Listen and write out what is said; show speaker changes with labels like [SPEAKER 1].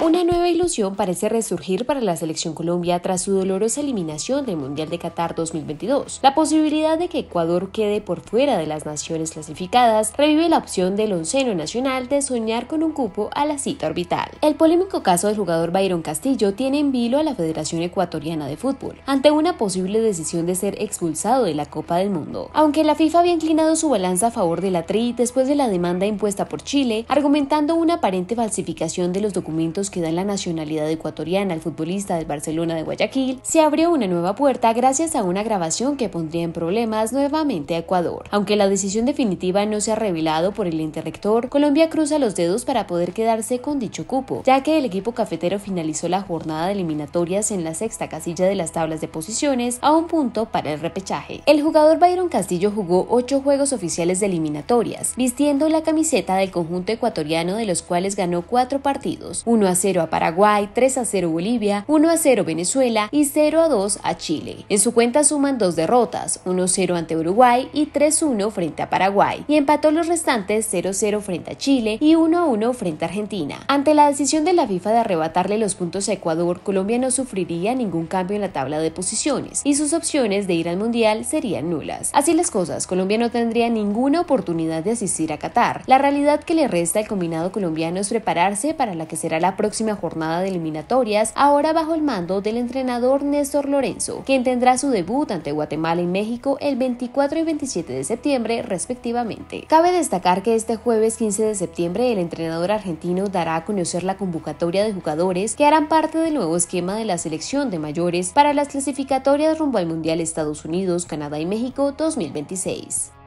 [SPEAKER 1] Una nueva ilusión parece resurgir para la selección Colombia tras su dolorosa eliminación del Mundial de Qatar 2022. La posibilidad de que Ecuador quede por fuera de las naciones clasificadas revive la opción del onceno nacional de soñar con un cupo a la cita orbital. El polémico caso del jugador Byron Castillo tiene en vilo a la Federación Ecuatoriana de Fútbol ante una posible decisión de ser expulsado de la Copa del Mundo. Aunque la FIFA había inclinado su balanza a favor de la TRI después de la demanda impuesta por Chile, argumentando una aparente falsificación de los documentos que dan la nacionalidad ecuatoriana al futbolista del Barcelona de Guayaquil, se abrió una nueva puerta gracias a una grabación que pondría en problemas nuevamente a Ecuador. Aunque la decisión definitiva no se ha revelado por el interrector, Colombia cruza los dedos para poder quedarse con dicho cupo, ya que el equipo cafetero finalizó la jornada de eliminatorias en la sexta casilla de las tablas de posiciones a un punto para el repechaje. El jugador Byron Castillo jugó ocho juegos oficiales de eliminatorias, vistiendo la camiseta del conjunto ecuatoriano de los cuales ganó cuatro partidos, uno a 0 a Paraguay, 3 a 0 Bolivia, 1 a 0 Venezuela y 0 a 2 a Chile. En su cuenta suman dos derrotas, 1-0 a ante Uruguay y 3-1 a frente a Paraguay, y empató los restantes 0-0 a frente a Chile y 1-1 a frente a Argentina. Ante la decisión de la FIFA de arrebatarle los puntos a Ecuador, Colombia no sufriría ningún cambio en la tabla de posiciones y sus opciones de ir al Mundial serían nulas. Así las cosas, Colombia no tendría ninguna oportunidad de asistir a Qatar. La realidad que le resta al combinado colombiano es prepararse para la que será la próxima próxima jornada de eliminatorias, ahora bajo el mando del entrenador Néstor Lorenzo, quien tendrá su debut ante Guatemala y México el 24 y 27 de septiembre, respectivamente. Cabe destacar que este jueves 15 de septiembre el entrenador argentino dará a conocer la convocatoria de jugadores que harán parte del nuevo esquema de la selección de mayores para las clasificatorias rumbo al Mundial Estados Unidos, Canadá y México 2026.